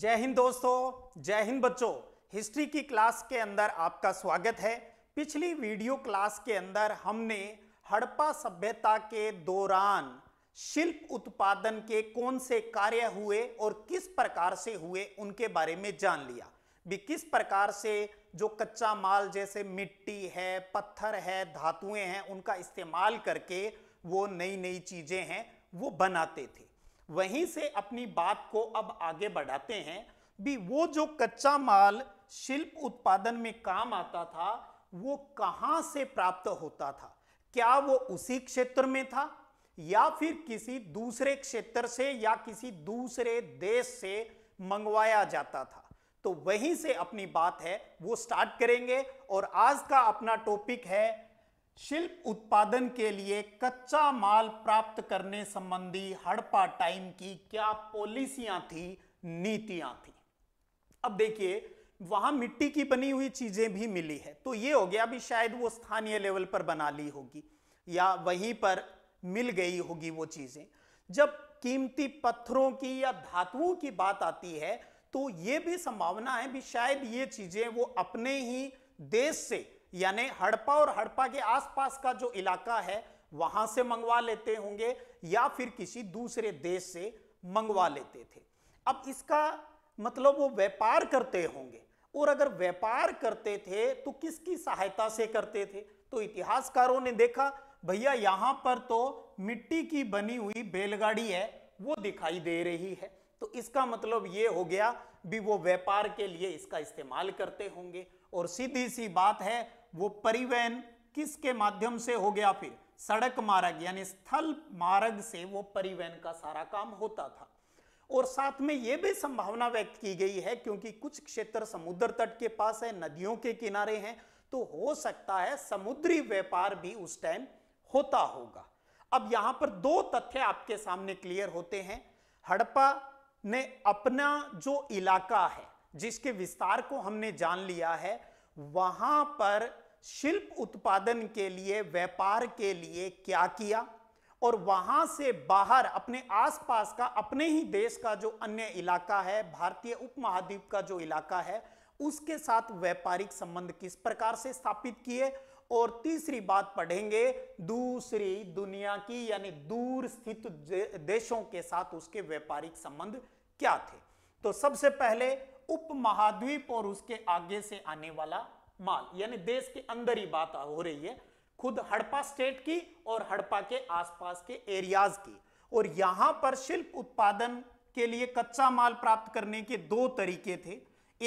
जय हिंद दोस्तों जय हिंद बच्चों हिस्ट्री की क्लास के अंदर आपका स्वागत है पिछली वीडियो क्लास के अंदर हमने हड़प्पा सभ्यता के दौरान शिल्प उत्पादन के कौन से कार्य हुए और किस प्रकार से हुए उनके बारे में जान लिया भी किस प्रकार से जो कच्चा माल जैसे मिट्टी है पत्थर है धातुएं हैं उनका इस्तेमाल करके वो नई नई चीज़ें हैं वो बनाते थे वहीं से अपनी बात को अब आगे बढ़ाते हैं भी वो जो कच्चा माल शिल्प उत्पादन में काम आता था वो कहाँ से प्राप्त होता था क्या वो उसी क्षेत्र में था या फिर किसी दूसरे क्षेत्र से या किसी दूसरे देश से मंगवाया जाता था तो वहीं से अपनी बात है वो स्टार्ट करेंगे और आज का अपना टॉपिक है शिल्प उत्पादन के लिए कच्चा माल प्राप्त करने संबंधी हड़पा टाइम की क्या पॉलिसियां थी नीतियां थी अब देखिए वहां मिट्टी की बनी हुई चीजें भी मिली है तो ये हो गया अभी शायद वो स्थानीय लेवल पर बना ली होगी या वहीं पर मिल गई होगी वो चीजें जब कीमती पत्थरों की या धातुओं की बात आती है तो ये भी संभावना है भी शायद ये चीजें वो अपने ही देश से यानी हड़पा और हड़पा के आसपास का जो इलाका है वहां से मंगवा लेते होंगे या फिर किसी दूसरे देश से मंगवा लेते थे अब इसका मतलब वो व्यापार करते होंगे और अगर व्यापार करते थे तो किसकी सहायता से करते थे तो इतिहासकारों ने देखा भैया यहां पर तो मिट्टी की बनी हुई बैलगाड़ी है वो दिखाई दे रही है तो इसका मतलब ये हो गया भी वो व्यापार के लिए इसका इस्तेमाल करते होंगे और सीधी सी बात है वो परिवहन किसके माध्यम से हो गया फिर सड़क मार्ग यानी स्थल मार्ग से वो परिवहन का सारा काम होता था और साथ में यह भी संभावना व्यक्त की गई है क्योंकि कुछ क्षेत्र समुद्र तट के पास है नदियों के किनारे हैं तो हो सकता है समुद्री व्यापार भी उस टाइम होता होगा अब यहां पर दो तथ्य आपके सामने क्लियर होते हैं हड़प्पा ने अपना जो इलाका है जिसके विस्तार को हमने जान लिया है वहां पर शिल्प उत्पादन के लिए व्यापार के लिए क्या किया और वहां से बाहर अपने आसपास का अपने ही देश का जो अन्य इलाका है भारतीय उपमहाद्वीप का जो इलाका है उसके साथ व्यापारिक संबंध किस प्रकार से स्थापित किए और तीसरी बात पढ़ेंगे दूसरी दुनिया की यानी दूर स्थित देशों के साथ उसके व्यापारिक संबंध क्या थे तो सबसे पहले उपमहाद्वीप और उसके आगे से आने वाला माल यानी देश के अंदर ही बात हो रही है खुद हड़पा स्टेट की और हड़पा के आसपास के एरियाज की और यहां पर शिल्प उत्पादन के लिए कच्चा माल प्राप्त करने के दो तरीके थे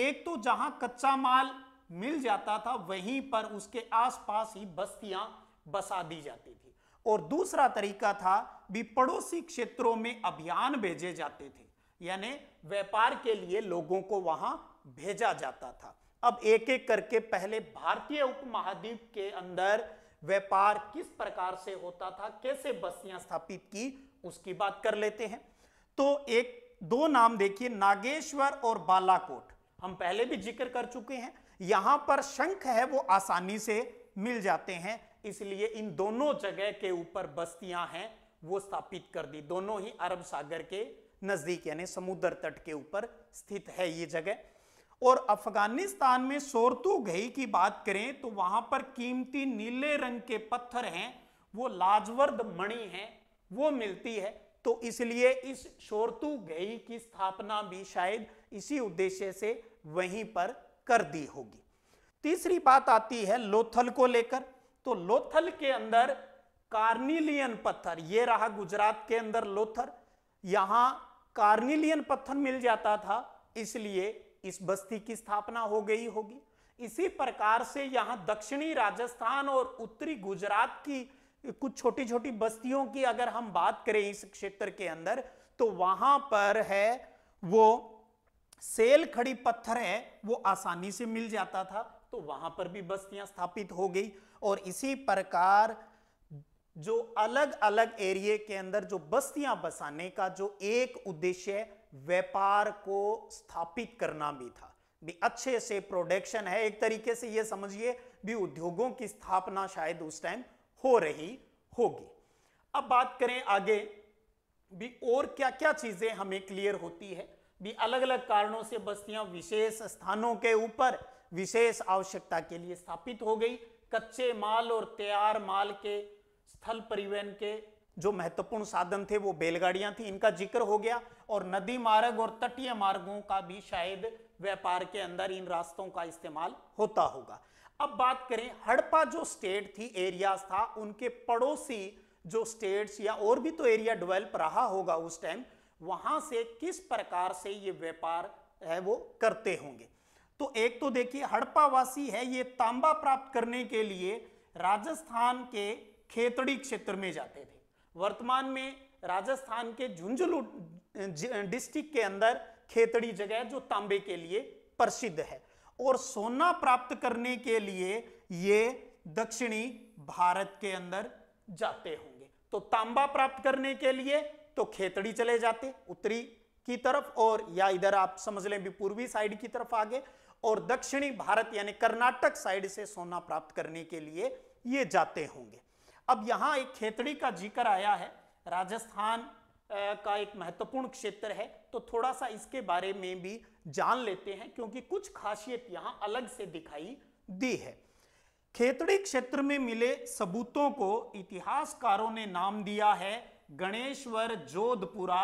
एक तो जहां कच्चा माल मिल जाता था वहीं पर उसके आसपास ही बस्तियां बसा दी जाती थी और दूसरा तरीका था भी पड़ोसी क्षेत्रों में अभियान भेजे जाते थे यानी व्यापार के लिए लोगों को वहां भेजा जाता था अब एक एक करके पहले भारतीय उपमहाद्वीप के अंदर व्यापार किस प्रकार से होता था कैसे बस्तियां स्थापित की उसकी बात कर लेते हैं तो एक दो नाम देखिए नागेश्वर और बालाकोट हम पहले भी जिक्र कर चुके हैं यहां पर शंख है वो आसानी से मिल जाते हैं इसलिए इन दोनों जगह के ऊपर बस्तियां हैं वो स्थापित कर दी दोनों ही अरब सागर के नजदीक यानी समुद्र तट के ऊपर स्थित है ये जगह और अफगानिस्तान में सोरतू घई की बात करें तो वहां पर कीमती नीले रंग के पत्थर हैं वो लाजवर्द मणि है वो मिलती है तो इसलिए इस शोरतू गई की स्थापना भी शायद इसी उद्देश्य से वहीं पर कर दी होगी तीसरी बात आती है लोथल को लेकर तो लोथल के अंदर कार्निलियन पत्थर ये रहा गुजरात के अंदर लोथर यहां कार्निलियन पत्थर मिल जाता था इसलिए इस बस्ती की स्थापना हो गई होगी इसी प्रकार से यहाँ दक्षिणी राजस्थान और उत्तरी गुजरात की कुछ छोटी छोटी बस्तियों की अगर हम बात करें इस क्षेत्र के अंदर तो वहां पर है वो सेल खड़ी पत्थर है वो आसानी से मिल जाता था तो वहां पर भी बस्तियां स्थापित हो गई और इसी प्रकार जो अलग अलग एरिए के अंदर जो बस्तियां बसाने का जो एक उद्देश्य है व्यापार को स्थापित करना भी था भी अच्छे से प्रोडक्शन है एक तरीके से यह समझिए भी उद्योगों की स्थापना शायद उस टाइम हो रही होगी अब बात करें आगे भी और क्या क्या चीजें हमें क्लियर होती है भी अलग अलग कारणों से बस्तियां विशेष स्थानों के ऊपर विशेष आवश्यकता के लिए स्थापित हो गई कच्चे माल और तैयार माल के स्थल परिवहन के जो महत्वपूर्ण साधन थे वो बैलगाड़ियां थी इनका जिक्र हो गया और नदी मार्ग और तटीय मार्गों का भी शायद व्यापार के अंदर इन रास्तों का इस्तेमाल होता होगा अब बात करें हड़प्पा जो स्टेट थी एरियाज था उनके पड़ोसी जो स्टेट्स या और भी तो एरिया डेवलप रहा होगा उस टाइम वहां से किस प्रकार से ये व्यापार है वो करते होंगे तो एक तो देखिए हड़प्पावासी है ये तांबा प्राप्त करने के लिए राजस्थान के खेतड़ी क्षेत्र में जाते थे वर्तमान में राजस्थान के झुंझुनू डिस्ट्रिक्ट के अंदर खेतड़ी जगह जो तांबे के लिए प्रसिद्ध है और सोना प्राप्त करने के लिए ये दक्षिणी भारत के अंदर जाते होंगे तो तांबा प्राप्त करने के लिए तो खेतड़ी चले जाते उत्तरी की तरफ और या इधर आप समझ लें भी पूर्वी साइड की तरफ आगे और दक्षिणी भारत यानी कर्नाटक साइड से सोना प्राप्त करने के लिए ये जाते होंगे अब यहां एक खेतड़ी का जिक्र आया है राजस्थान का एक महत्वपूर्ण क्षेत्र है तो थोड़ा सा इसके बारे में भी जान लेते हैं क्योंकि कुछ खासियत यहां अलग से दिखाई दी है खेतड़ी क्षेत्र में मिले सबूतों को इतिहासकारों ने नाम दिया है गणेश्वर जोधपुरा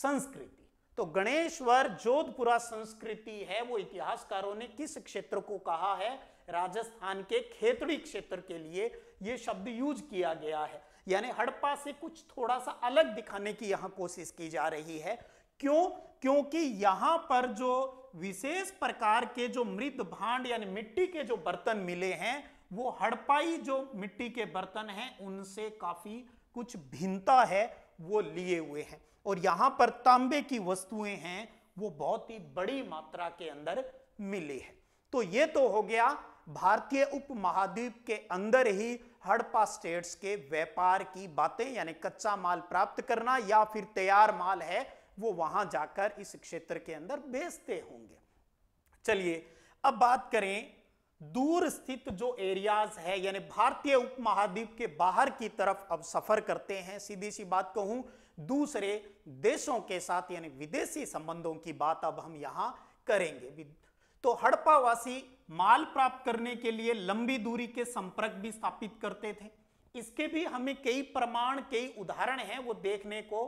संस्कृति तो गणेश्वर जोधपुरा संस्कृति है वो इतिहासकारों ने किस क्षेत्र को कहा है राजस्थान के खेतड़ी क्षेत्र के लिए ये शब्द यूज किया गया है यानी हड़प्पा से कुछ थोड़ा सा अलग दिखाने की यहां कोशिश की जा रही है क्यों क्योंकि यहां पर जो विशेष प्रकार के जो मृत भांड यानी मिट्टी के जो बर्तन मिले हैं वो हड़पाई जो मिट्टी के बर्तन हैं उनसे काफ़ी कुछ भिन्नता है वो लिए हुए हैं और यहां पर तांबे की वस्तुएं हैं वो बहुत ही बड़ी मात्रा के अंदर मिली है तो ये तो हो गया भारतीय उपमहाद्वीप के अंदर ही हड़प्पा स्टेट्स के व्यापार की बातें यानी कच्चा माल प्राप्त करना या फिर तैयार माल है वो वहां जाकर इस क्षेत्र के अंदर बेचते होंगे चलिए अब बात करें दूर स्थित जो एरियाज है यानी भारतीय उपमहाद्वीप के बाहर की तरफ अब सफर करते हैं सीधी सी बात कहूं दूसरे देशों के साथ यानी विदेशी संबंधों की बात अब हम यहां करेंगे तो हड़प्पावासी माल प्राप्त करने के लिए लंबी दूरी के संपर्क भी स्थापित करते थे इसके भी हमें कई प्रमाण कई उदाहरण हैं वो देखने को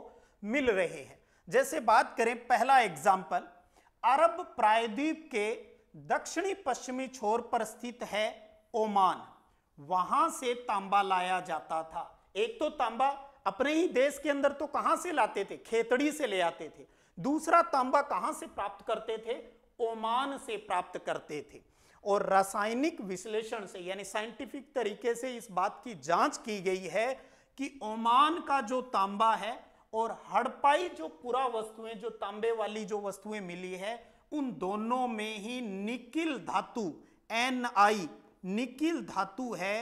मिल रहे हैं जैसे बात करें पहला एग्जाम्पल अरब प्रायद्वीप के दक्षिणी पश्चिमी छोर पर स्थित है ओमान वहां से तांबा लाया जाता था एक तो तांबा अपने ही देश के अंदर तो कहां से लाते थे खेतड़ी से ले आते थे दूसरा तांबा कहां से प्राप्त करते थे ओमान से प्राप्त करते थे और रासायनिक विश्लेषण से यानी साइंटिफिक तरीके से इस बात की जांच की गई है कि ओमान का जो तांबा है और हड़पाई जो पूरा वस्तुएं जो तांबे वाली जो वस्तुएं मिली है उन दोनों में ही निकिल धातु एन आई निकिल धातु है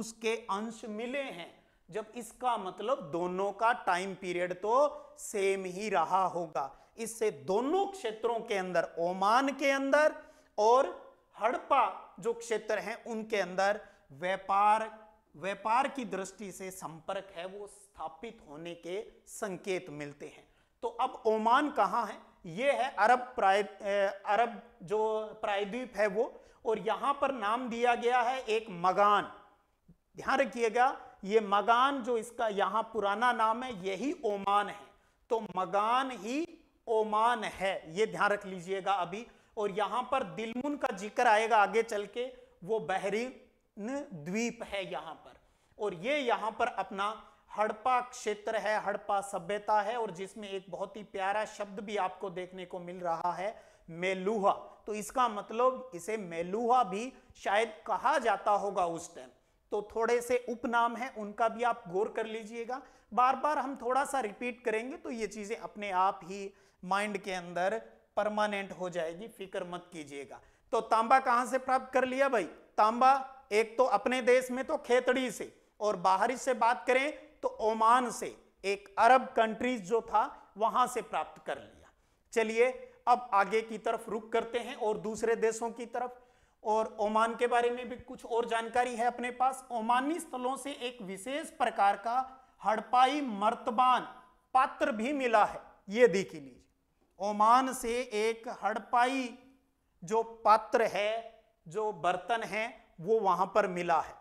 उसके अंश मिले हैं जब इसका मतलब दोनों का टाइम पीरियड तो सेम ही रहा होगा इससे दोनों क्षेत्रों के अंदर ओमान के अंदर और हड़प्पा जो क्षेत्र हैं उनके अंदर व्यापार व्यापार की दृष्टि से संपर्क है वो स्थापित होने के संकेत मिलते हैं तो अब ओमान कहाँ है ये है अरब प्राय अरब जो प्रायद्वीप है वो और यहां पर नाम दिया गया है एक मगान ध्यान रखिएगा ये मगान जो इसका यहां पुराना नाम है यही ओमान है तो मगान ही ओमान है ये ध्यान रख लीजिएगा अभी और यहां पर दिलमुन का जिक्र आएगा आगे चल के वो बहरीन द्वीप है यहां पर और ये यहां पर अपना हड़पा क्षेत्र है हड़पा सभ्यता है और जिसमें एक बहुत ही प्यारा शब्द भी आपको देखने को मिल रहा है मेलुहा तो इसका मतलब इसे मेलुहा भी शायद कहा जाता होगा उस टाइम तो थोड़े से उपनाम है उनका भी आप गौर कर लीजिएगा बार बार हम थोड़ा सा रिपीट करेंगे तो ये चीज़ें अपने आप ही माइंड के अंदर परमानेंट हो जाएगी फिक्र मत कीजिएगा तो तांबा कहां से प्राप्त कर लिया भाई तांबा एक तो अपने देश में तो खेतड़ी से और बाहरी से बात करें तो ओमान से एक अरब कंट्रीज जो था वहां से प्राप्त कर लिया चलिए अब आगे की तरफ रुक करते हैं और दूसरे देशों की तरफ और ओमान के बारे में भी कुछ और जानकारी है अपने पास ओमानी स्थलों से एक विशेष प्रकार का हड़पाई मर्तबान पात्र भी मिला है ये देखी लीजिए ओमान से एक हड़पाई जो पात्र है जो बर्तन है वो वहां पर मिला है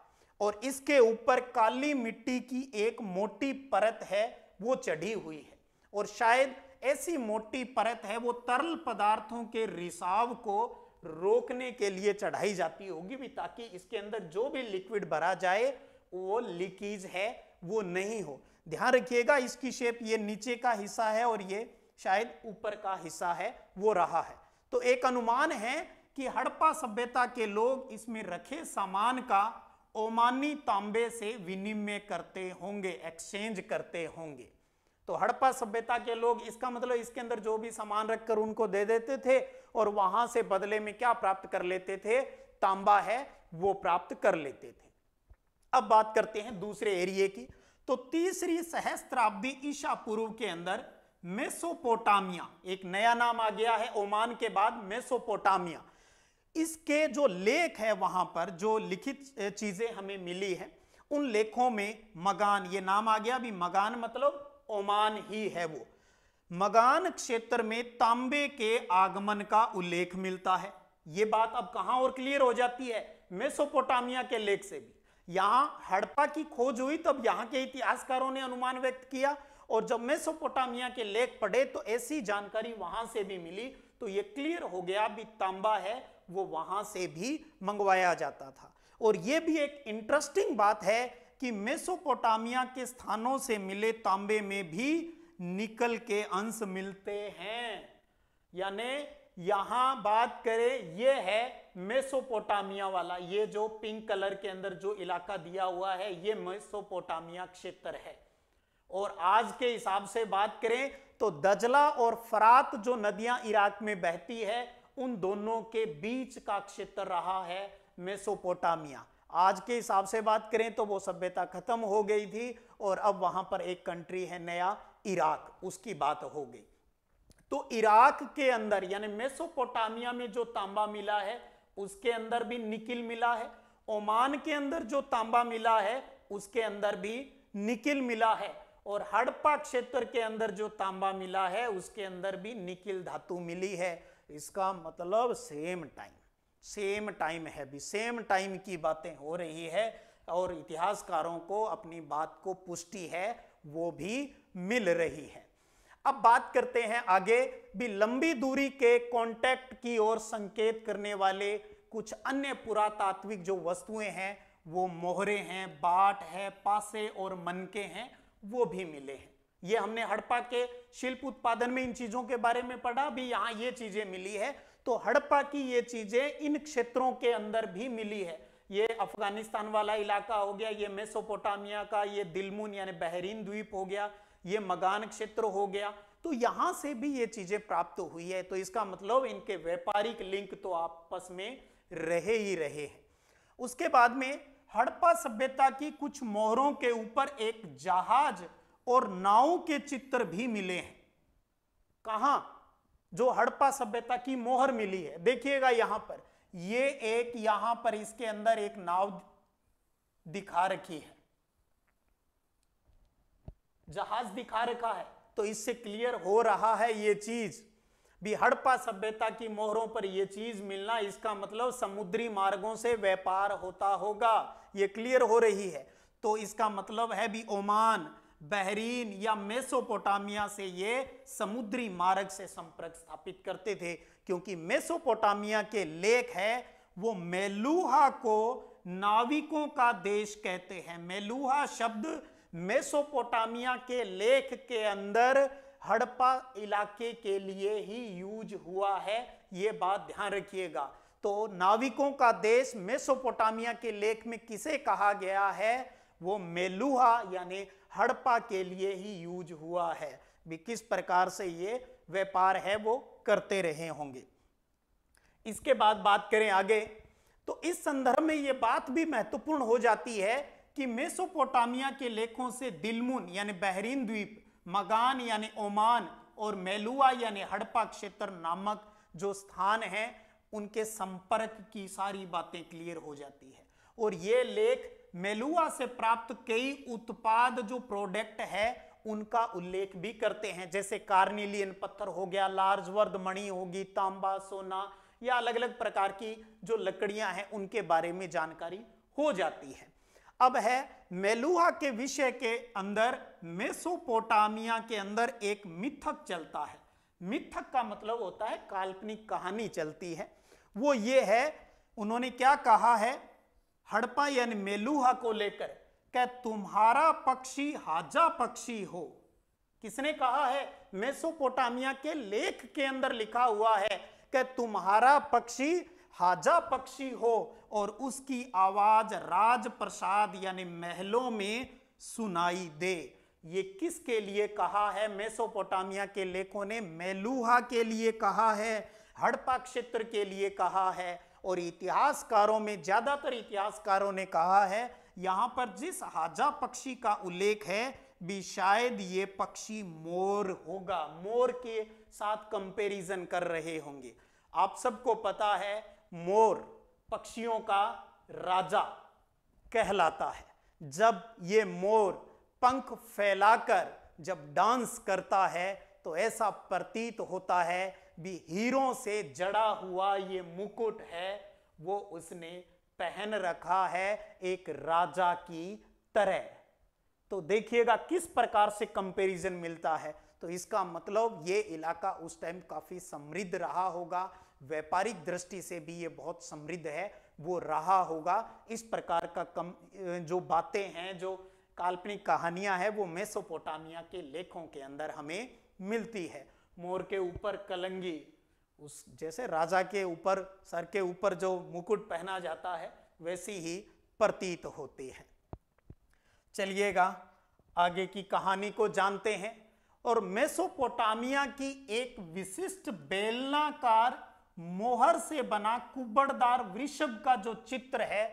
और इसके ऊपर काली मिट्टी की एक मोटी परत है वो चढ़ी हुई है और शायद ऐसी मोटी परत है वो तरल पदार्थों के रिसाव को रोकने के लिए चढ़ाई जाती होगी भी ताकि इसके अंदर जो भी लिक्विड भरा जाए वो लीकेज है वो नहीं हो ध्यान रखिएगा इसकी शेप ये नीचे का हिस्सा है और ये शायद ऊपर का हिस्सा है वो रहा है तो एक अनुमान है कि हड़प्पा सभ्यता के लोग इसमें रखे सामान का ओमानी तांबे से विनिमय करते होंगे एक्सचेंज करते होंगे तो हड़प्पा सभ्यता के लोग इसका मतलब इसके अंदर जो भी सामान रखकर उनको दे देते थे और वहां से बदले में क्या प्राप्त कर लेते थे तांबा है वो प्राप्त कर लेते थे अब बात करते हैं दूसरे एरिए की तो तीसरी सहस्त्राब्दी ईशा पूर्व के अंदर मेसोपोटामिया एक नया नाम आ गया है ओमान के बाद मेसोपोटामिया इसके जो लेख है वहां पर जो लिखित चीजें हमें मिली है उन लेखों में मगान ये नाम आ गया भी मगान मतलब ओमान ही है वो मगान क्षेत्र में तांबे के आगमन का उल्लेख मिलता है ये बात अब कहां और क्लियर हो जाती है मेसोपोटामिया के लेख से भी यहां हड़प्पा की खोज हुई तब यहां के इतिहासकारों ने अनुमान व्यक्त किया और जब मेसोपोटामिया के लेख पढ़े तो ऐसी जानकारी वहां से भी मिली तो ये क्लियर हो गया भी तांबा है वो वहां से भी मंगवाया जाता था और ये भी एक इंटरेस्टिंग बात है कि मेसोपोटामिया के स्थानों से मिले तांबे में भी निकल के अंश मिलते हैं यानी यहां बात करें ये है मेसोपोटामिया वाला ये जो पिंक कलर के अंदर जो इलाका दिया हुआ है ये मेसोपोटामिया क्षेत्र है और आज के हिसाब से बात करें तो दजला और फरात जो नदियां इराक में बहती है उन दोनों के बीच का क्षेत्र रहा है मेसोपोटामिया आज के हिसाब से बात करें तो वो सभ्यता खत्म हो गई थी और अब वहां पर एक कंट्री है नया इराक उसकी बात हो गई तो इराक के अंदर यानी मेसोपोटामिया में जो तांबा मिला है उसके अंदर भी निकिल मिला है ओमान के अंदर जो तांबा मिला है उसके अंदर भी निकिल मिला है और हड़प्पा क्षेत्र के अंदर जो तांबा मिला है उसके अंदर भी निकिल धातु मिली है इसका मतलब सेम टाइम सेम टाइम है भी सेम टाइम की बातें हो रही है और इतिहासकारों को अपनी बात को पुष्टि है वो भी मिल रही है अब बात करते हैं आगे भी लंबी दूरी के कांटेक्ट की ओर संकेत करने वाले कुछ अन्य पुरातात्विक जो वस्तुएं हैं वो मोहरे हैं बाट है पासे और मनके हैं वो भी मिले हैं ये हमने हड़प्पा के शिल्प उत्पादन में इन चीजों के बारे में पढ़ा भी यहाँ ये चीजें मिली है तो हड़प्पा की ये चीजें इन क्षेत्रों के अंदर भी मिली है ये अफगानिस्तान वाला इलाका हो गया ये मेसोपोटामिया का ये दिलमुन यानी बहरीन द्वीप हो गया ये मगान क्षेत्र हो गया तो यहां से भी ये चीजें प्राप्त हुई है तो इसका मतलब इनके व्यापारिक लिंक तो आपस में रहे ही रहे हैं उसके बाद में हड़प्पा सभ्यता की कुछ मोहरों के ऊपर एक जहाज और नाव के चित्र भी मिले हैं कहा जो हड़प्पा सभ्यता की मोहर मिली है देखिएगा यहां पर ये एक यहां पर इसके अंदर एक नाव दिखा रखी है जहाज दिखा रखा है तो इससे क्लियर हो रहा है ये चीज भी हड़प्पा सभ्यता की मोहरों पर यह चीज मिलना इसका मतलब समुद्री मार्गों से व्यापार होता होगा ये क्लियर हो रही है तो इसका मतलब है भी ओमान बहरीन या मेसोपोटामिया से ये समुद्री मार्ग से संपर्क स्थापित करते थे क्योंकि मेसोपोटामिया के लेख है वो मेलूहा को नाविकों का देश कहते हैं मेलूहा शब्द मेसोपोटामिया के लेख के अंदर हड़प्पा इलाके के लिए ही यूज हुआ है ये बात ध्यान रखिएगा तो नाविकों का देश मेसोपोटामिया के लेख में किसे कहा गया है वो मेलुहा यानी हड़प्पा के लिए ही यूज हुआ है भी किस प्रकार से ये व्यापार है वो करते रहे होंगे इसके बाद बात करें आगे तो इस संदर्भ में ये बात भी महत्वपूर्ण हो जाती है कि मेसोपोटामिया के लेखों से दिलमुन यानी बहरीन द्वीप मगान यानी ओमान और मेलुआ यानी हड़प्पा क्षेत्र नामक जो स्थान है उनके संपर्क की सारी बातें क्लियर हो जाती है और ये लेख मेलुआ से प्राप्त कई उत्पाद जो प्रोडक्ट है उनका उल्लेख भी करते हैं जैसे कार्निलियन पत्थर हो गया वर्द मणि होगी तांबा सोना या अलग अलग प्रकार की जो लकड़ियां हैं उनके बारे में जानकारी हो जाती है अब है मेलुहा के विषय के अंदर मेसोपोटामिया के अंदर एक मिथक चलता है मिथक का मतलब होता है काल्पनिक कहानी चलती है वो ये है उन्होंने क्या कहा है हड़पा यानी मेलूहा को लेकर क्या तुम्हारा पक्षी हाजा पक्षी हो किसने कहा है मेसोपोटामिया के लेख के अंदर लिखा हुआ है कि तुम्हारा पक्षी हाजा पक्षी हो और उसकी आवाज राज प्रसाद यानी महलों में सुनाई दे ये किसके लिए कहा है मेसोपोटामिया के लेखों ने मेलूहा के लिए कहा है हड़प्पा क्षेत्र के लिए कहा है और इतिहासकारों में ज्यादातर इतिहासकारों ने कहा है यहां पर जिस हाजा पक्षी का उल्लेख है भी शायद ये पक्षी मोर होगा मोर के साथ कंपैरिजन कर रहे होंगे आप सबको पता है मोर पक्षियों का राजा कहलाता है जब ये मोर पंख फैलाकर जब डांस करता है तो ऐसा प्रतीत होता है भी हीरों से जड़ा हुआ ये मुकुट है वो उसने पहन रखा है एक राजा की तरह तो देखिएगा किस प्रकार से कंपैरिजन मिलता है तो इसका मतलब ये इलाका उस टाइम काफी समृद्ध रहा होगा व्यापारिक दृष्टि से भी ये बहुत समृद्ध है वो रहा होगा इस प्रकार का कम जो बातें हैं जो काल्पनिक कहानियां हैं वो मेसोपोटामिया के लेखों के अंदर हमें मिलती है मोर के ऊपर कलंगी उस जैसे राजा के ऊपर सर के ऊपर जो मुकुट पहना जाता है वैसी ही प्रतीत होती है चलिएगा आगे की कहानी को जानते हैं और मेसोपोटामिया की एक विशिष्ट बेलनाकार मोहर से बना कुबड़दार वृषभ का जो चित्र है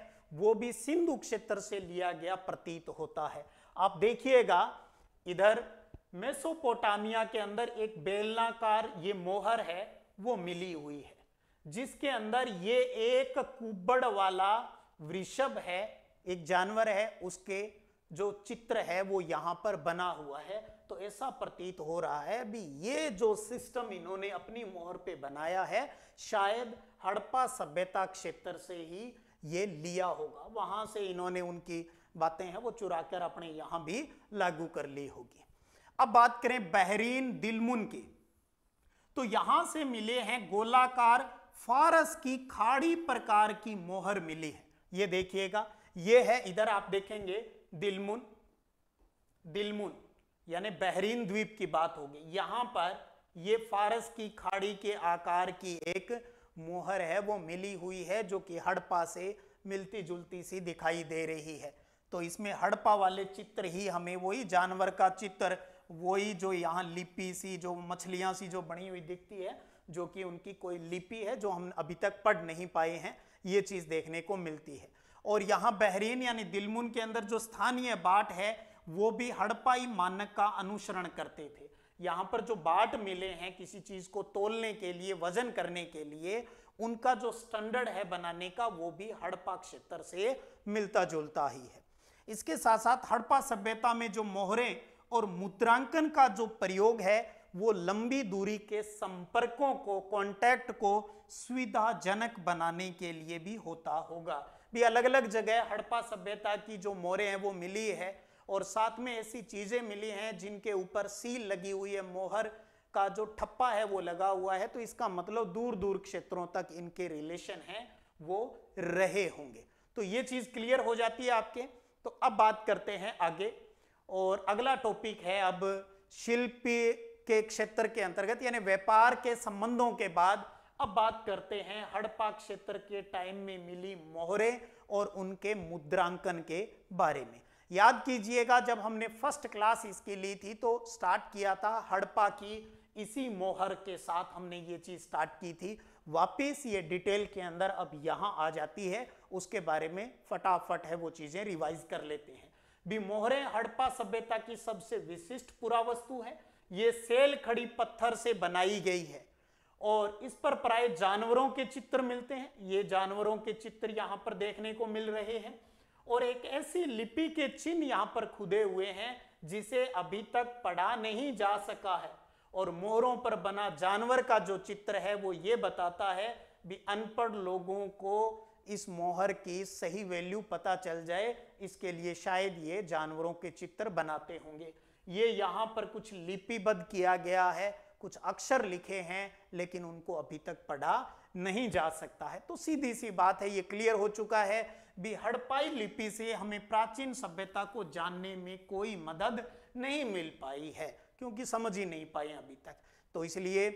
वो भी सिंधु क्षेत्र से लिया गया प्रतीत होता है आप देखिएगा इधर मेसोपोटामिया के अंदर एक बेलनाकार ये मोहर है वो मिली हुई है जिसके अंदर ये एक कुबड़ वाला वृषभ है एक जानवर है उसके जो चित्र है वो यहां पर बना हुआ है तो ऐसा प्रतीत हो रहा है भी ये जो सिस्टम इन्होंने अपनी मोहर पे बनाया है शायद हड़प्पा सभ्यता क्षेत्र से ही ये लिया होगा वहां से इन्होंने उनकी बातें हैं वो चुराकर अपने यहां भी लागू कर ली होगी अब बात करें बहरीन दिलमुन की तो यहां से मिले हैं गोलाकार फारस की खाड़ी प्रकार की मोहर मिली है ये देखिएगा ये है इधर आप देखेंगे दिलमुन दिलमुन यानी बहरीन द्वीप की बात होगी यहां पर ये फारस की खाड़ी के आकार की एक मोहर है वो मिली हुई है जो कि हड़पा से मिलती जुलती सी दिखाई दे रही है तो इसमें हड़पा वाले चित्र ही हमें वही जानवर का चित्र वही जो यहाँ लिपि सी जो मछलियाँ सी जो बनी हुई दिखती है जो कि उनकी कोई लिपि है जो हम अभी तक पढ़ नहीं पाए हैं ये चीज़ देखने को मिलती है और यहाँ बहरीन यानी दिलमुन के अंदर जो स्थानीय बाट है वो भी हड़पाई मानक का अनुसरण करते थे यहाँ पर जो बाट मिले हैं किसी चीज़ को तोलने के लिए वजन करने के लिए उनका जो स्टैंडर्ड है बनाने का वो भी हड़पा क्षेत्र से मिलता जुलता ही है इसके साथ साथ हड़पा सभ्यता में जो मोहरे और मूत्रांकन का जो प्रयोग है वो लंबी दूरी के संपर्कों को कांटेक्ट को सुविधाजनक बनाने के लिए भी होता होगा भी अलग अलग जगह हड़प्पा सभ्यता की जो मोरे हैं वो मिली है और साथ में ऐसी चीजें मिली हैं जिनके ऊपर सील लगी हुई है मोहर का जो ठप्पा है वो लगा हुआ है तो इसका मतलब दूर दूर क्षेत्रों तक इनके रिलेशन हैं वो रहे होंगे तो ये चीज क्लियर हो जाती है आपके तो अब बात करते हैं आगे और अगला टॉपिक है अब शिल्प के क्षेत्र के अंतर्गत यानी व्यापार के संबंधों के बाद अब बात करते हैं हड़प्पा क्षेत्र के टाइम में मिली मोहरे और उनके मुद्रांकन के बारे में याद कीजिएगा जब हमने फर्स्ट क्लास इसकी ली थी तो स्टार्ट किया था हड़प्पा की इसी मोहर के साथ हमने ये चीज स्टार्ट की थी वापस ये डिटेल के अंदर अब यहाँ आ जाती है उसके बारे में फटाफट है वो चीज़ें रिवाइज कर लेते हैं भी मोहरे हड़प्पा सभ्यता की सबसे विशिष्ट पुरावस्तु है ये सेल खड़ी पत्थर से बनाई गई है और इस पर प्राय जानवरों के चित्र मिलते हैं ये जानवरों के चित्र यहाँ पर देखने को मिल रहे हैं और एक ऐसी लिपि के चिन्ह यहाँ पर खुदे हुए हैं जिसे अभी तक पढ़ा नहीं जा सका है और मोहरों पर बना जानवर का जो चित्र है वो ये बताता है भी अनपढ़ लोगों को इस मोहर की सही वैल्यू पता चल जाए इसके लिए शायद ये जानवरों के चित्र बनाते होंगे ये यहाँ पर कुछ लिपिबद्ध किया गया है कुछ अक्षर लिखे हैं लेकिन उनको अभी तक पढ़ा नहीं जा सकता है तो सीधी सी बात है ये क्लियर हो चुका है भी हड़पाई लिपि से हमें प्राचीन सभ्यता को जानने में कोई मदद नहीं मिल पाई है क्योंकि समझ ही नहीं पाए अभी तक तो इसलिए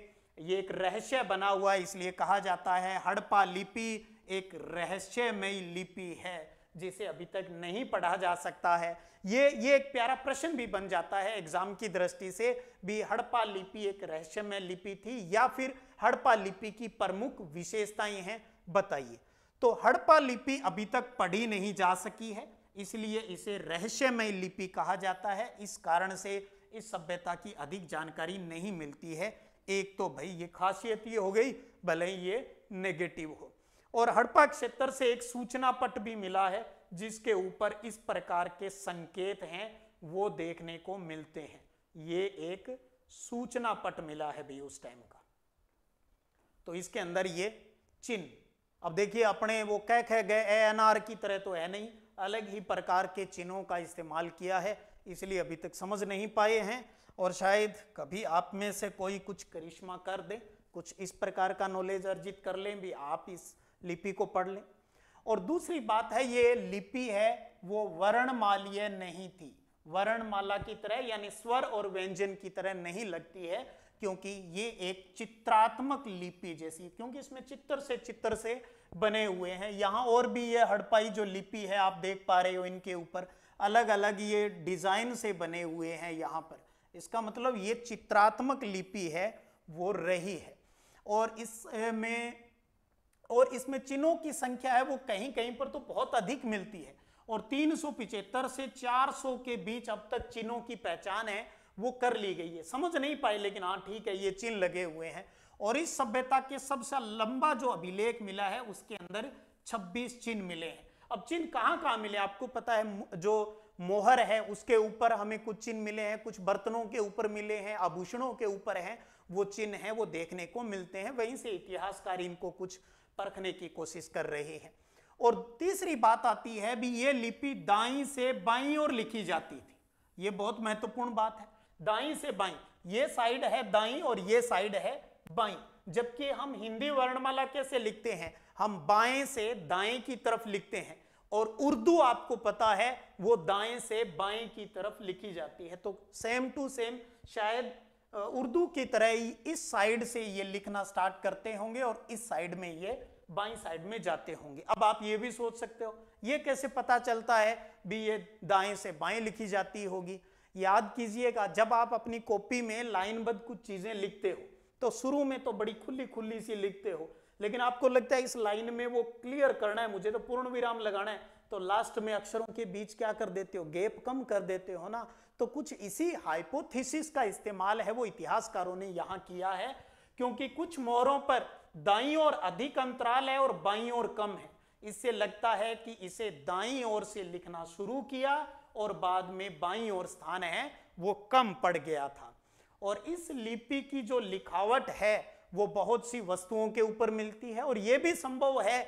ये एक रहस्य बना हुआ है इसलिए कहा जाता है हड़पा लिपि एक रहस्यमय लिपि है जिसे अभी तक नहीं पढ़ा जा सकता है ये ये एक प्यारा प्रश्न भी बन जाता है एग्जाम की दृष्टि से भी हड़प्पा लिपि एक रहस्यमय लिपि थी या फिर हड़प्पा लिपि की प्रमुख विशेषताएं हैं बताइए तो हड़प्पा लिपि अभी तक पढ़ी नहीं जा सकी है इसलिए इसे रहस्यमय लिपि कहा जाता है इस कारण से इस सभ्यता की अधिक जानकारी नहीं मिलती है एक तो भाई ये खासियत ये हो गई भले ही ये नेगेटिव हो और हड़प्पा क्षेत्र से एक सूचना पट भी मिला है जिसके ऊपर इस प्रकार के संकेत हैं वो देखने को मिलते हैं ये एक सूचना पट मिला है भाई उस टाइम का तो इसके अंदर ये चिन्ह अब देखिए अपने वो कह कह गए ए एन आर की तरह तो है नहीं अलग ही प्रकार के चिन्हों का इस्तेमाल किया है इसलिए अभी तक समझ नहीं पाए हैं और शायद कभी आप में से कोई कुछ करिश्मा कर दे कुछ इस प्रकार का नॉलेज अर्जित कर लें भी आप इस लिपि को पढ़ लें और दूसरी बात है ये लिपि है वो वर्णमालीय नहीं थी वर्णमाला की तरह यानी स्वर और व्यंजन की तरह नहीं लगती है क्योंकि ये एक चित्रात्मक लिपि जैसी क्योंकि इसमें चित्र से चित्र से बने हुए हैं यहाँ और भी ये हड़पाई जो लिपि है आप देख पा रहे हो इनके ऊपर अलग अलग ये डिजाइन से बने हुए हैं यहाँ पर इसका मतलब ये चित्रात्मक लिपि है वो रही है और इसमें और इसमें चिन्हों की संख्या है वो कहीं कहीं पर तो बहुत अधिक मिलती है और तीन से 400 के बीच अब तक चिन्हों की पहचान है वो कर ली गई है समझ नहीं पाए लेकिन हाँ ठीक है ये चिन्ह लगे हुए हैं और इस सभ्यता के सबसे लंबा जो अभिलेख मिला है उसके अंदर 26 चिन्ह मिले हैं अब चिन्ह कहाँ कहाँ मिले आपको पता है जो मोहर है उसके ऊपर हमें कुछ चिन्ह मिले हैं कुछ बर्तनों के ऊपर मिले हैं आभूषणों के ऊपर हैं वो चिन्ह हैं वो देखने को मिलते हैं वहीं से इतिहासकार इनको कुछ परखने की कोशिश कर रहे हैं और तीसरी बात आती है भी ये लिपि दाई से बाई और लिखी जाती थी ये बहुत महत्वपूर्ण बात है दाई से बाई ये साइड है दाई और ये साइड है बाई जबकि हम हिंदी वर्णमाला कैसे लिखते हैं हम बाएं से दाएं की तरफ लिखते हैं और उर्दू आपको पता है वो दाएं से बाएं की तरफ लिखी जाती है तो सेम टू सेम शायद उर्दू की तरह ही इस साइड से ये लिखना स्टार्ट करते होंगे और इस साइड में ये बाई साइड में जाते होंगे अब आप ये भी सोच सकते हो ये कैसे पता चलता है भी ये दाएं से बाएं लिखी जाती होगी याद कीजिएगा जब आप अपनी कॉपी में लाइनबद्ध कुछ चीज़ें लिखते हो तो शुरू में तो बड़ी खुली खुली सी लिखते हो लेकिन आपको लगता है इस लाइन में वो क्लियर करना है मुझे तो पूर्ण विराम लगाना है तो लास्ट में अक्षरों के बीच क्या कर देते हो गैप कम कर देते हो ना तो कुछ इसी हाइपोथेसिस का इस्तेमाल है वो इतिहासकारों ने यहां किया है क्योंकि कुछ मोहरों पर दाई और अधिक अंतराल है और बाई और कम है इससे लगता है कि इसे दाई और से लिखना शुरू किया और बाद में बाई और स्थान है वो कम पड़ गया था और इस लिपि की जो लिखावट है वो बहुत सी वस्तुओं के ऊपर मिलती है और ये भी संभव है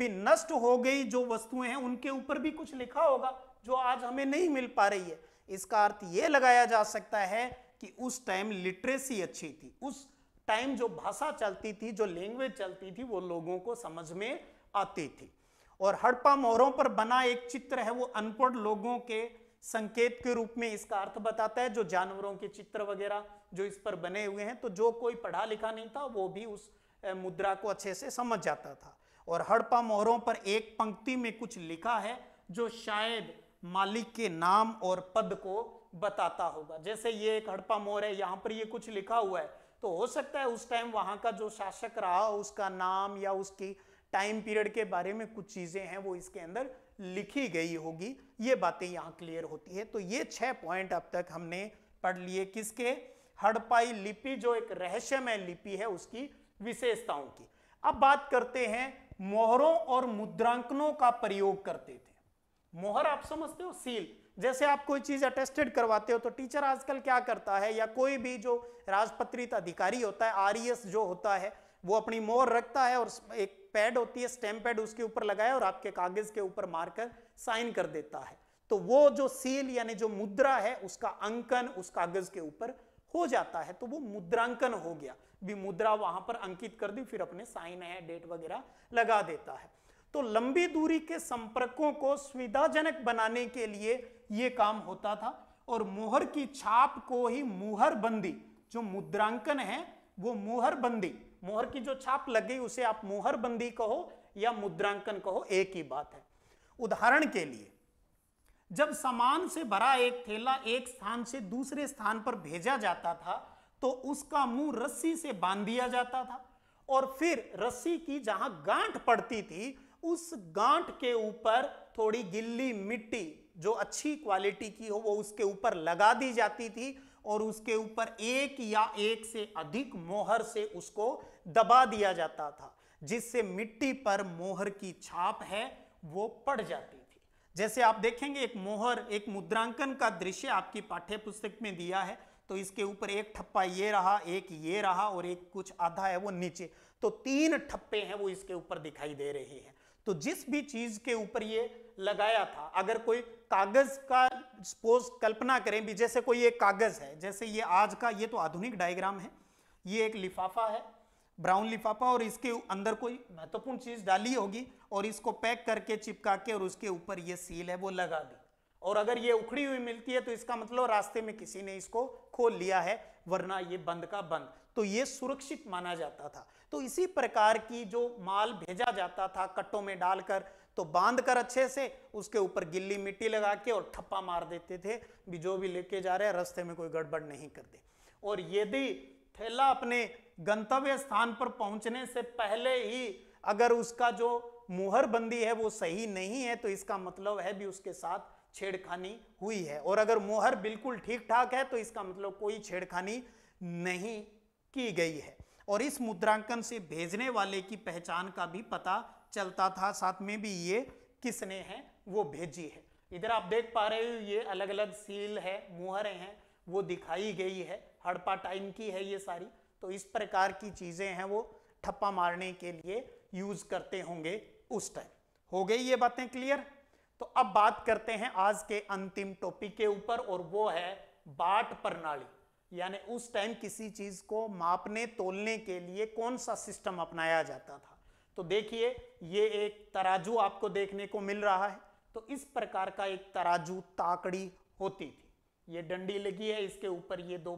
भी नष्ट हो गई जो वस्तुएं हैं उनके ऊपर भी कुछ लिखा होगा जो आज हमें नहीं मिल पा रही है इसका अर्थ ये लगाया जा सकता है कि उस टाइम लिटरेसी अच्छी थी उस टाइम जो भाषा चलती थी जो लैंग्वेज चलती थी वो लोगों को समझ में आती थी और हड़प्पा मोहरों पर बना एक चित्र है वो अनपढ़ लोगों के संकेत के रूप में इसका अर्थ बताता है जो जानवरों के चित्र वगैरह जो इस पर बने हुए हैं तो जो कोई पढ़ा लिखा नहीं था वो भी उस मुद्रा को अच्छे से समझ जाता था और हड़प्पा मोहरों पर एक पंक्ति में कुछ लिखा है जो शायद मालिक के नाम और पद को बताता होगा जैसे ये एक हड़पा मोर है यहाँ पर ये कुछ लिखा हुआ है तो हो सकता है उस टाइम वहां का जो शासक रहा उसका नाम या उसकी टाइम पीरियड के बारे में कुछ चीज़ें हैं वो इसके अंदर लिखी गई होगी ये बातें यहाँ क्लियर होती है तो ये छह पॉइंट अब तक हमने पढ़ लिए किसके हड़पाई लिपि जो एक रहस्यमय लिपि है उसकी विशेषताओं की अब बात करते हैं मोहरों और मुद्रांकनों का प्रयोग करते थे मोहर आप समझते हो सील जैसे आप कोई चीज अटेस्टेड करवाते हो तो टीचर आजकल क्या करता है या कोई भी जो राजपत्रित अधिकारी होता है आर e जो होता है वो अपनी मोहर रखता है और एक पैड होती है स्टैम्प पैड उसके ऊपर लगाया और आपके कागज के ऊपर मारकर साइन कर देता है तो वो जो सील यानी जो मुद्रा है उसका अंकन उस कागज के ऊपर हो जाता है तो वो मुद्रांकन हो गया भी मुद्रा वहां पर अंकित कर दी फिर अपने साइन है डेट वगैरह लगा देता है तो लंबी दूरी के संपर्कों को सुविधाजनक बनाने के लिए यह काम होता था और मोहर की छाप को ही मुहर बंदी जो मुद्रांकन है वो मुहर बंदी मोहर की जो छाप लग गई उसे आप मुहर बंदी कहो या मुद्रांकन कहो एक ही बात है उदाहरण के लिए जब सामान से भरा एक थैला एक स्थान से दूसरे स्थान पर भेजा जाता था तो उसका मुंह रस्सी से बांध दिया जाता था और फिर रस्सी की जहां गांठ पड़ती थी उस गांठ के ऊपर थोड़ी गिल्ली मिट्टी जो अच्छी क्वालिटी की हो वो उसके ऊपर लगा दी जाती थी और उसके ऊपर एक या एक से अधिक मोहर से उसको दबा दिया जाता था जिससे मिट्टी पर मोहर की छाप है वो पड़ जाती थी जैसे आप देखेंगे एक मोहर एक मुद्रांकन का दृश्य आपकी पाठ्य पुस्तक में दिया है तो इसके ऊपर एक ठप्पा ये रहा एक ये रहा और एक कुछ आधा है वो नीचे तो तीन ठप्पे हैं वो इसके ऊपर दिखाई दे रहे हैं तो जिस भी चीज के ऊपर ये लगाया था अगर कोई कागज का सपोज कल्पना करें भी जैसे कोई एक कागज है जैसे ये आज का ये तो आधुनिक डायग्राम है ये एक लिफाफा है ब्राउन लिफाफा और इसके अंदर कोई महत्वपूर्ण चीज डाली होगी और इसको पैक करके चिपका के और उसके ऊपर ये सील है वो लगा दी और अगर ये उखड़ी हुई मिलती है तो इसका मतलब रास्ते में किसी ने इसको खोल लिया है वरना ये बंद का बंद तो ये सुरक्षित माना जाता था तो इसी प्रकार की जो माल भेजा जाता था कट्टों में डालकर तो बांध कर अच्छे से उसके ऊपर गिल्ली मिट्टी लगा के और ठप्पा मार देते थे भी जो भी लेके जा रहे हैं रास्ते में कोई गड़बड़ नहीं कर दे और यदि थैला अपने गंतव्य स्थान पर पहुंचने से पहले ही अगर उसका जो मुहरबंदी है वो सही नहीं है तो इसका मतलब है भी उसके साथ छेड़खानी हुई है और अगर मोहर बिल्कुल ठीक ठाक है तो इसका मतलब कोई छेड़खानी नहीं की गई है और इस मुद्रांकन से भेजने वाले की पहचान का भी पता चलता था साथ में भी ये किसने है वो भेजी है इधर आप देख पा रहे हो ये अलग अलग सील है मुहरें हैं वो दिखाई गई है हड़पा टाइम की है ये सारी तो इस प्रकार की चीज़ें हैं वो ठप्पा मारने के लिए यूज करते होंगे उस टाइम हो गई ये बातें क्लियर तो अब बात करते हैं आज के अंतिम टॉपिक के ऊपर और वो है बाट प्रणाली यानी उस टाइम किसी चीज को मापने तोलने के लिए कौन सा सिस्टम अपनाया जाता था तो देखिए ये एक तराजू आपको देखने को मिल रहा है तो इस प्रकार का एक तराजू ताकड़ी होती थी ये डंडी लगी है इसके ऊपर ये दो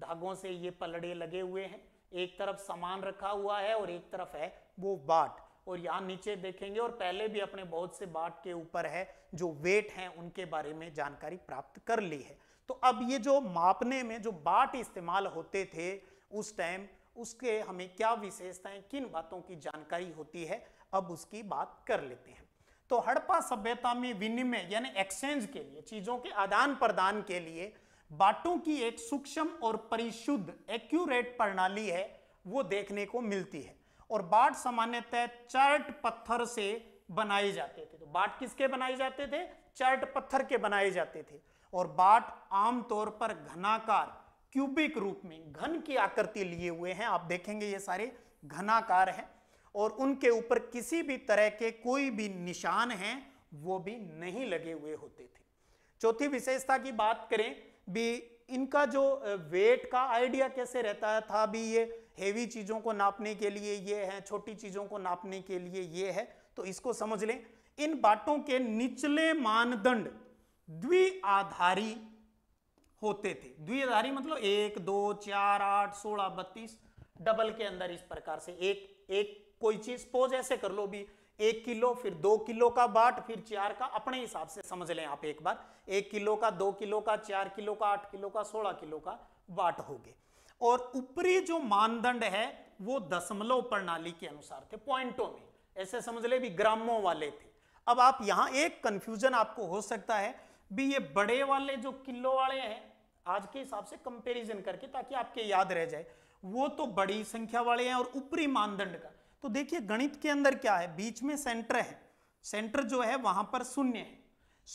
धागों से ये पलड़े लगे हुए हैं एक तरफ सामान रखा हुआ है और एक तरफ है वो बाट और यहाँ नीचे देखेंगे और पहले भी अपने बहुत से बाट के ऊपर है जो वेट है उनके बारे में जानकारी प्राप्त कर ली है तो अब ये जो मापने में जो बाट इस्तेमाल होते थे उस टाइम उसके हमें क्या विशेषताएं किन बातों की जानकारी होती है अब उसकी बात कर लेते हैं तो हड़प्पा सभ्यता में विनिमय यानी एक्सचेंज के लिए चीजों के आदान प्रदान के लिए बाटों की एक सूक्ष्म और परिशुद्ध एक्यूरेट प्रणाली है वो देखने को मिलती है और बाट सामान्यतः चर्ट पत्थर से बनाए जाते थे तो बाट किसके बनाए जाते थे चर्ट पत्थर के बनाए जाते थे और बाट आमतौर पर घनाकार क्यूबिक रूप में घन की आकृति लिए हुए हैं आप देखेंगे ये सारे घनाकार हैं और उनके ऊपर किसी भी तरह के कोई भी निशान हैं वो भी नहीं लगे हुए होते थे चौथी विशेषता की बात करें भी इनका जो वेट का आइडिया कैसे रहता था भी ये हेवी चीज़ों को नापने के लिए ये है छोटी चीज़ों को नापने के लिए ये है तो इसको समझ लें इन बाटों के निचले मानदंड द्विआधारी होते थे द्विआधारी मतलब एक दो चार आठ सोलह बत्तीस डबल के अंदर इस प्रकार से एक एक कोई चीज पोज ऐसे कर लो भी एक किलो फिर दो किलो का बाट फिर चार का अपने हिसाब से समझ लें आप एक बार एक किलो का दो किलो का चार किलो का आठ किलो का सोलह किलो का बाट हो गए और ऊपरी जो मानदंड है वो दशमलव प्रणाली के अनुसार थे पॉइंटों में ऐसे समझ ले भी ग्रामों वाले थे अब आप यहां एक कंफ्यूजन आपको हो सकता है भी ये बड़े वाले जो किलो वाले हैं आज के हिसाब से कंपैरिजन करके ताकि आपके याद रह जाए वो तो बड़ी संख्या वाले हैं और ऊपरी मानदंड का तो देखिए गणित के अंदर क्या है बीच में सेंटर है सेंटर जो है वहां पर शून्य है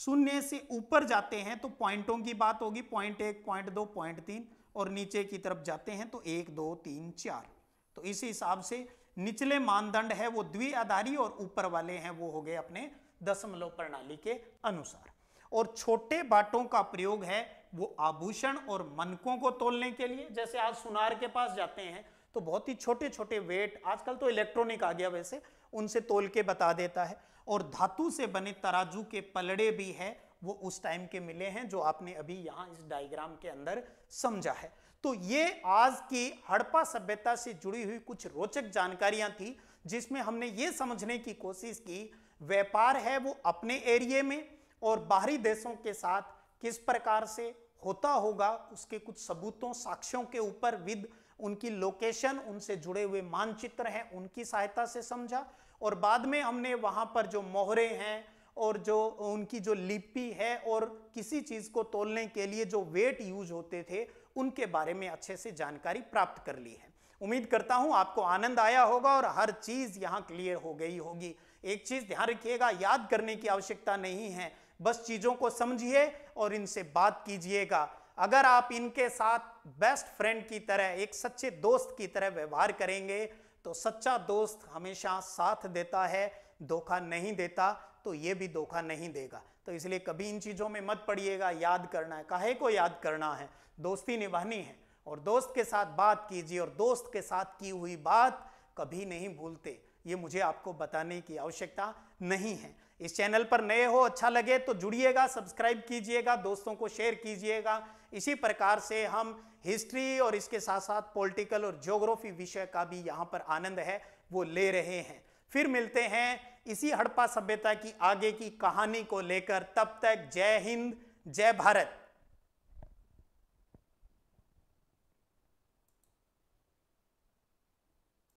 शून्य से ऊपर जाते हैं तो पॉइंटों की बात होगी पॉइंट एक पॉइंट दो पॉइंट तीन और नीचे की तरफ जाते हैं तो एक दो तीन चार तो इस हिसाब से निचले मानदंड है वो द्विआधारी और ऊपर वाले हैं वो हो गए अपने दशमलव प्रणाली के अनुसार और छोटे बाटों का प्रयोग है वो आभूषण और मनकों को तोलने के लिए जैसे आज सुनार के पास जाते हैं तो बहुत ही छोटे छोटे वेट आजकल तो इलेक्ट्रॉनिक आ गया वैसे उनसे तोल के बता देता है और धातु से बने तराजू के पलड़े भी है वो उस टाइम के मिले हैं जो आपने अभी यहाँ इस डायग्राम के अंदर समझा है तो ये आज की हड़प्पा सभ्यता से जुड़ी हुई कुछ रोचक जानकारियां थी जिसमें हमने ये समझने की कोशिश की व्यापार है वो अपने एरिए में और बाहरी देशों के साथ किस प्रकार से होता होगा उसके कुछ सबूतों साक्ष्यों के ऊपर विद उनकी लोकेशन उनसे जुड़े हुए मानचित्र हैं उनकी सहायता से समझा और बाद में हमने वहां पर जो मोहरे हैं और जो उनकी जो लिपि है और किसी चीज़ को तोलने के लिए जो वेट यूज होते थे उनके बारे में अच्छे से जानकारी प्राप्त कर ली है उम्मीद करता हूं आपको आनंद आया होगा और हर चीज़ यहाँ क्लियर हो गई होगी एक चीज़ ध्यान रखिएगा याद करने की आवश्यकता नहीं है बस चीज़ों को समझिए और इनसे बात कीजिएगा अगर आप इनके साथ बेस्ट फ्रेंड की तरह एक सच्चे दोस्त की तरह व्यवहार करेंगे तो सच्चा दोस्त हमेशा साथ देता है धोखा नहीं देता तो ये भी धोखा नहीं देगा तो इसलिए कभी इन चीज़ों में मत पड़िएगा याद करना है काहे को याद करना है दोस्ती निभानी है और दोस्त के साथ बात कीजिए और दोस्त के साथ की हुई बात कभी नहीं भूलते ये मुझे आपको बताने की आवश्यकता नहीं है इस चैनल पर नए हो अच्छा लगे तो जुड़िएगा सब्सक्राइब कीजिएगा दोस्तों को शेयर कीजिएगा इसी प्रकार से हम हिस्ट्री और इसके साथ साथ पॉलिटिकल और ज्योग्राफी विषय का भी यहाँ पर आनंद है वो ले रहे हैं फिर मिलते हैं इसी हड़प्पा सभ्यता की आगे की कहानी को लेकर तब तक जय हिंद जय भारत